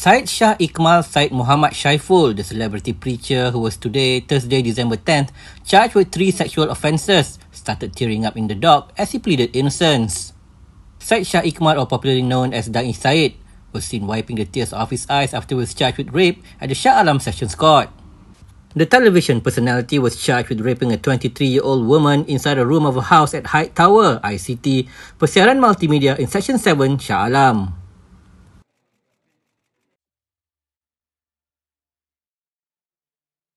Syed Shah Iqmal Syed Muhammad Shaiful, the celebrity preacher who was today, Thursday, December 10th, charged with three sexual offences, started tearing up in the dock as he pleaded innocence. Syed Shah Iqmal, or popularly known as Dangi Syed, was seen wiping the tears off his eyes after he was charged with rape at the Shah Alam Sessions Court. The television personality was charged with raping a 23-year-old woman inside a room of a house at Hyde Tower, ICT, Persiaran Multimedia in Section 7, Shah Alam.